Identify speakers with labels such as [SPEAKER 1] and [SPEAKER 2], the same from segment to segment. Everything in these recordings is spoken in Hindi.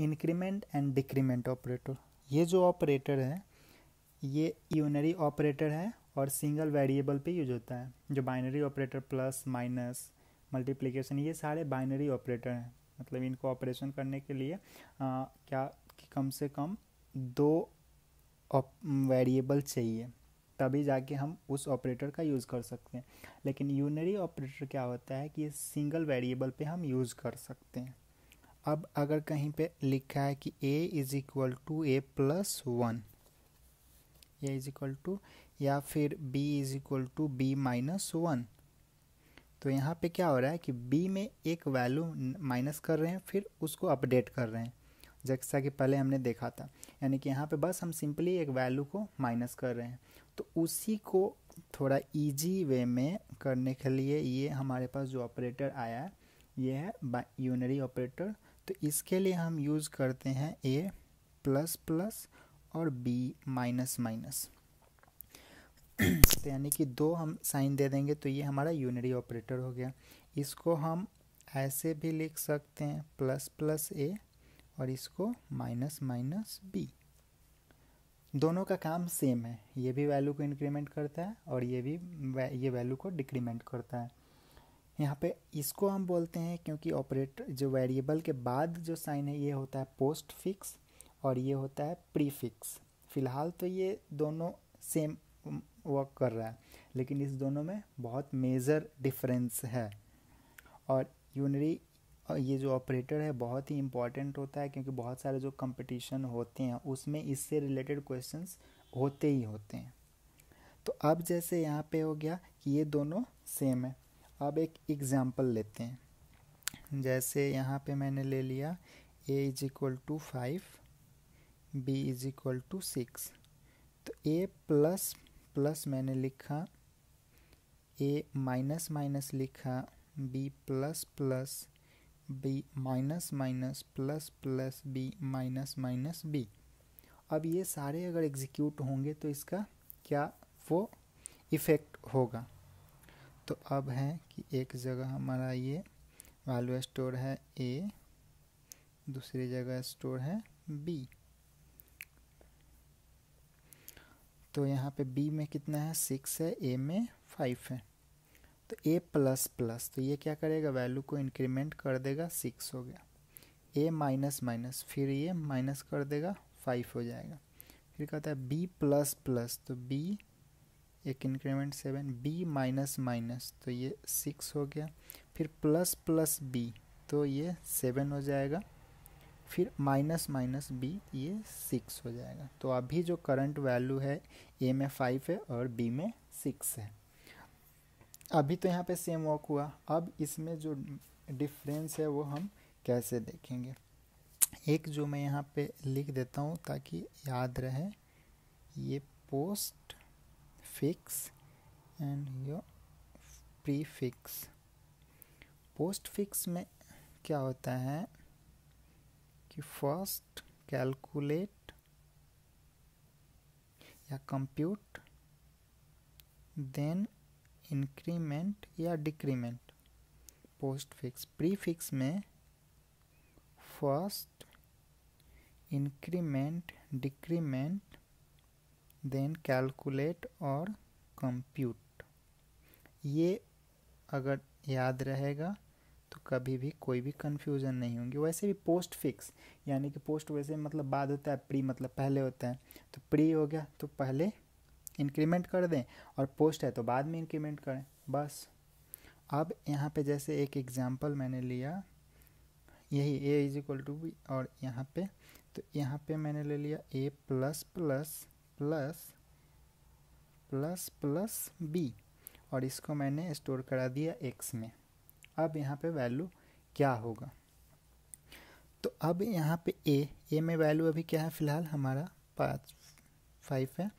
[SPEAKER 1] इंक्रीमेंट एंड डिक्रीमेंट ऑपरेटर ये जो ऑपरेटर है ये यूनरी ऑपरेटर है और सिंगल वेरिएबल पे यूज होता है जो binary operator plus minus multiplication ये सारे बाइनरी ऑपरेटर हैं मतलब इनको ऑपरेशन करने के लिए आ, क्या कम से कम दो वेरिएबल चाहिए तभी जाके हम उस ऑपरेटर का यूज़ कर सकते हैं लेकिन यूनरी ऑपरेटर क्या होता है कि ये सिंगल वेरिएबल पे हम यूज़ कर सकते हैं अब अगर कहीं पे लिखा है कि a is equal to A plus one A is equal to या फिर b is equal to B minus one तो यहाँ पे क्या हो रहा है कि b में एक वैल्यू माइनस कर रहे हैं फिर उसको अपडेट कर रहे हैं जैसा कि पहले हमने देखा था यानी कि यहाँ पे बस हम सिंपली एक वैल्यू को माइनस कर रहे हैं तो उसी को थोड़ा इजी वे में करने के लिए ये हमारे पास जो ऑपरेटर आया है ये है यूनरी ऑपरेटर तो इसके लिए हम यूज़ करते हैं ए प्लस प्लस और बी माइनस माइनस तो यानी कि दो हम साइन दे देंगे तो ये हमारा यूनरी ऑपरेटर हो गया इसको हम ऐसे भी लिख सकते हैं प्लस प्लस ए और इसको माइनस माइनस बी दोनों का काम सेम है ये भी वैल्यू को इंक्रीमेंट करता है और ये भी ये वैल्यू को डिक्रीमेंट करता है यहाँ पे इसको हम बोलते हैं क्योंकि ऑपरेटर जो वेरिएबल के बाद जो साइन है ये होता है पोस्ट फिक्स और ये होता है प्रीफिक्स फ़िलहाल तो ये दोनों सेम वर्क कर रहा है लेकिन इस दोनों में बहुत मेजर डिफरेंस है और यूनरी ये जो ऑपरेटर है बहुत ही इम्पॉर्टेंट होता है क्योंकि बहुत सारे जो कंपटीशन होते हैं उसमें इससे रिलेटेड क्वेश्चंस होते ही होते हैं तो अब जैसे यहाँ पे हो गया कि ये दोनों सेम है अब एक एग्ज़ाम्पल लेते हैं जैसे यहाँ पे मैंने ले लिया A is equal to five B is equal to six तो ए प्लस प्लस मैंने लिखा ए माइनस माइनस लिखा B plus plus B minus minus plus plus B minus minus B अब ये सारे अगर एग्जीक्यूट होंगे तो इसका क्या वो इफ़ेक्ट होगा तो अब है कि एक जगह हमारा ये वैल्यू स्टोर है ए दूसरी जगह स्टोर है बी तो यहाँ पे बी में कितना है सिक्स है ए में फाइव है तो ए प्लस प्लस तो ये क्या करेगा वैल्यू को इंक्रीमेंट कर देगा सिक्स हो गया ए माइनस माइनस फिर ये माइनस कर देगा फाइव हो जाएगा फिर कहता है बी प्लस प्लस तो बी एक increment seven B minus minus तो ये सिक्स हो गया फिर प्लस प्लस बी तो ये सेवन हो जाएगा फिर माइनस माइनस बी ये सिक्स हो जाएगा तो अभी जो करंट वैल्यू है ए में फाइव है और बी में सिक्स है अभी तो यहाँ पे सेम वर्क हुआ अब इसमें जो डिफरेंस है वो हम कैसे देखेंगे एक जो मैं यहाँ पे लिख देता हूँ ताकि याद रहे ये postfix fix and your prefix postfix में क्या होता है कि फर्स्ट कैलकुलेट या कंप्यूट देन इंक्रीमेंट या डिक्रीमेंट पोस्ट फिक्स प्रीफिक्स में first increment decrement then calculate और कंप्यूट ये अगर याद रहेगा तो कभी भी कोई भी कन्फ्यूज़न नहीं होंगी वैसे भी पोस्ट फिक्स यानी कि पोस्ट वैसे मतलब बाद होता है प्री मतलब पहले होता है तो प्री हो गया तो पहले इंक्रीमेंट कर दें और पोस्ट है तो बाद में इंक्रीमेंट करें बस अब यहाँ पे जैसे एक एग्ज़ाम्पल मैंने लिया यही A is equal to B और यहाँ पे तो यहाँ पे मैंने ले लिया A plus plus plus plus plus B और इसको मैंने स्टोर करा दिया एक्स में अब यहाँ पे वैल्यू क्या होगा तो अब यहाँ पे ए ए में वैल्यू अभी क्या है फ़िलहाल हमारा पाँच फाइव है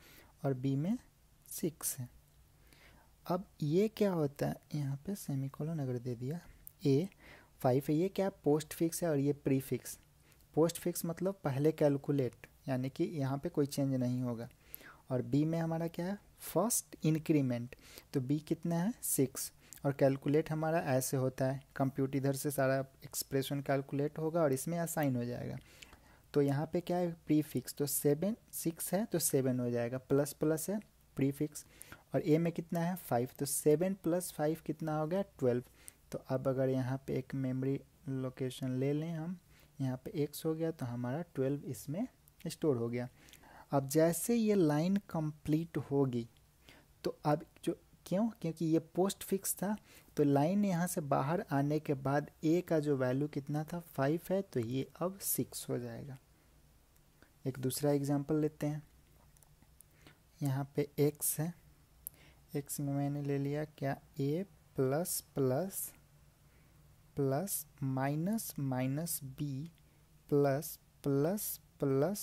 [SPEAKER 1] और बी में सिक्स है अब ये क्या होता है यहाँ पे कॉलोन अगर दे दिया ए फाइव है ये क्या पोस्ट फिक्स है और ये प्री फिक्स पोस्ट फिक्स मतलब पहले कैलकुलेट यानी कि यहाँ पे कोई चेंज नहीं होगा और बी में हमारा क्या है फर्स्ट इंक्रीमेंट तो बी कितना है सिक्स और कैलकुलेट हमारा ऐसे होता है कंप्यूटर इधर से सारा एक्सप्रेशन कैलकुलेट होगा और इसमें असाइन हो जाएगा तो यहाँ पे क्या है प्रीफिक्स तो सेवन सिक्स है तो सेवन हो जाएगा प्लस प्लस है प्रीफिक्स और ए में कितना है फाइव तो सेवन प्लस फाइव कितना हो गया ट्वेल्व तो अब अगर यहाँ पे एक मेमोरी लोकेशन ले लें हम यहाँ पे एक्स हो गया तो हमारा ट्वेल्व इसमें स्टोर हो गया अब जैसे ये लाइन कंप्लीट होगी तो अब जो क्यों क्योंकि ये पोस्ट फिक्स था तो लाइन यहाँ से बाहर आने के बाद ए का जो वैल्यू कितना था फाइव है तो ये अब सिक्स हो जाएगा एक दूसरा एग्जाम्पल लेते हैं यहाँ पे एक्स है एक्स में मैंने ले लिया क्या A plus plus plus minus minus B plus plus plus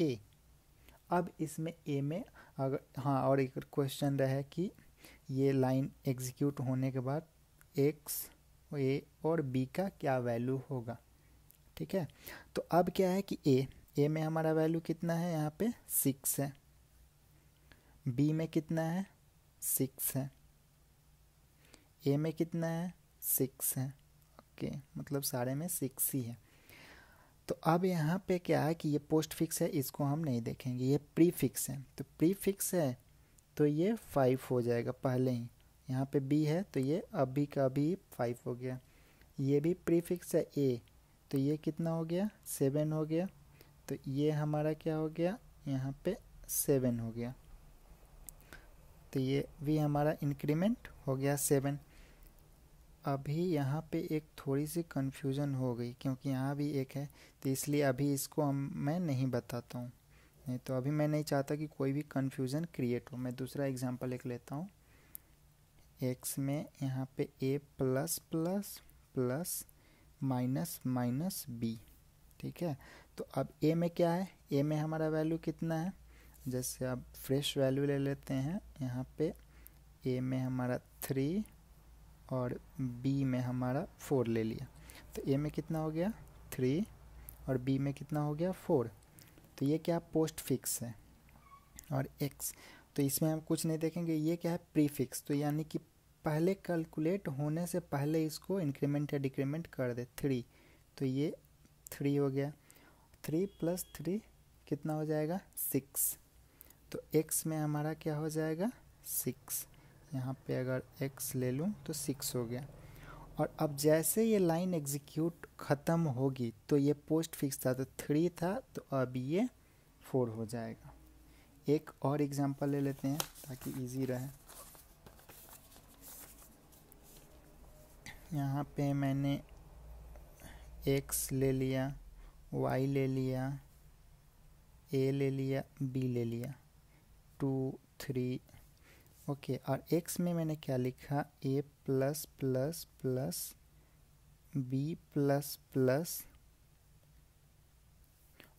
[SPEAKER 1] A अब इसमें ए में अगर हाँ और एक क्वेश्चन रहे कि ये लाइन एग्जीक्यूट होने के बाद एक्स ए और बी का क्या वैल्यू होगा ठीक है तो अब क्या है कि ए ए में हमारा वैल्यू कितना है यहाँ पे सिक्स है बी में कितना है सिक्स है ए में कितना है सिक्स है ओके मतलब सारे में सिक्स ही है तो अब यहाँ पे क्या है कि ये पोस्ट फिक्स है इसको हम नहीं देखेंगे ये प्री फिक्स है तो प्री फिक्स है तो ये फाइव हो जाएगा पहले ही यहाँ पे बी है तो ये अभी का अभी फाइव हो गया ये भी प्री फिक्स है ए तो ये कितना हो गया सेवन हो गया तो ये हमारा क्या हो गया यहाँ पे सेवन हो गया तो ये भी हमारा इंक्रीमेंट हो गया सेवन अभी यहाँ पे एक थोड़ी सी कन्फ्यूज़न हो गई क्योंकि यहाँ भी एक है तो इसलिए अभी इसको हम मैं नहीं बताता हूँ नहीं तो अभी मैं नहीं चाहता कि कोई भी कन्फ्यूज़न क्रिएट हो मैं दूसरा एग्जाम्पल एक लेता हूँ एक्स में यहाँ पे A plus plus plus minus minus B ठीक है तो अब ए में क्या है ए में हमारा वैल्यू कितना है जैसे अब फ्रेश वैल्यू ले लेते हैं यहाँ पे ए में हमारा थ्री और बी में हमारा फोर ले लिया तो ए में कितना हो गया थ्री और बी में कितना हो गया फोर तो ये क्या पोस्ट फिक्स है और एक्स तो इसमें हम कुछ नहीं देखेंगे ये क्या है प्रीफिक्स तो यानी कि पहले कैलकुलेट होने से पहले इसको इंक्रीमेंट या डिक्रीमेंट कर दे थ्री तो ये थ्री हो गया थ्री प्लस थ्री कितना हो जाएगा सिक्स तो एक्स में हमारा क्या हो जाएगा सिक्स यहाँ पे अगर x ले लूँ तो सिक्स हो गया और अब जैसे ये लाइन एग्जीक्यूट ख़त्म होगी तो ये पोस्ट फिक्स था तो थ्री था तो अब ये फोर हो जाएगा एक और एग्जांपल ले लेते हैं ताकि इजी रहे यहाँ पे मैंने एक्स ले लिया वाई ले लिया ए ले लिया बी ले लिया टू थ्री ओके और एक्स में मैंने क्या लिखा A plus plus plus B plus plus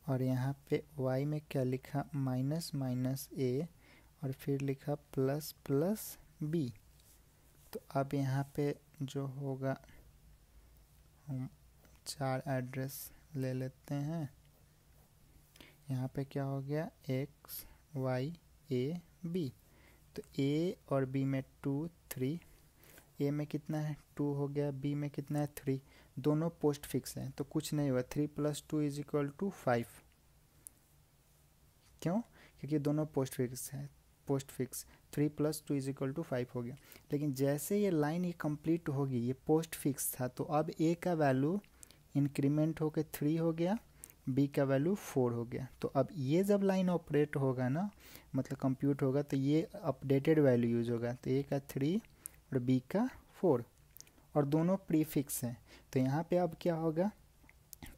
[SPEAKER 1] और यहाँ पे वाई में क्या लिखा माइनस माइनस ए और फिर लिखा प्लस प्लस बी तो अब यहाँ पे जो होगा हम चार एड्रेस ले लेते हैं यहाँ पे क्या हो गया एक्स वाई ए बी तो ए और बी में टू थ्री ए में कितना है टू हो गया बी में कितना है थ्री दोनों पोस्ट फिक्स हैं तो कुछ नहीं हुआ three plus two is equal to five क्यों क्योंकि दोनों पोस्ट फिक्स हैं postfix three plus two is equal to five हो गया लेकिन जैसे ये लाइन ये कंप्लीट होगी ये पोस्ट फिक्स था तो अब ए का वैल्यू इंक्रीमेंट होकर थ्री हो गया बी का वैल्यू फोर हो गया तो अब ये जब लाइन ऑपरेट होगा ना मतलब कंप्यूट होगा तो ये अपडेटेड वैल्यू यूज़ होगा तो ए का थ्री और बी का फोर और दोनों प्रीफिक्स हैं तो यहाँ पे अब क्या होगा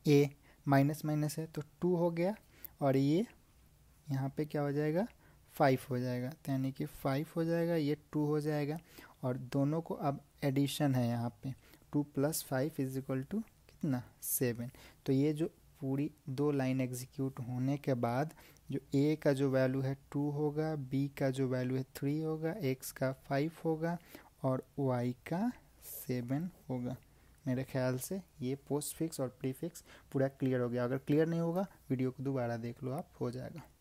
[SPEAKER 1] ए माइनस माइनस है तो टू हो गया और ये यहाँ पे क्या हो जाएगा फाइव हो जाएगा तो यानी कि फाइव हो जाएगा ये टू हो जाएगा और दोनों को अब एडिशन है यहाँ पे two plus five is equal to कितना सेवन तो ये जो पूरी दो लाइन एग्जीक्यूट होने के बाद जो ए का जो वैल्यू है टू होगा बी का जो वैल्यू है थ्री होगा एक्स का फाइव होगा और वाई का सेवन होगा मेरे ख्याल से ये पोस्ट फिक्स और प्रीफिक्स पूरा क्लियर हो गया अगर क्लियर नहीं होगा वीडियो को दोबारा देख लो आप हो जाएगा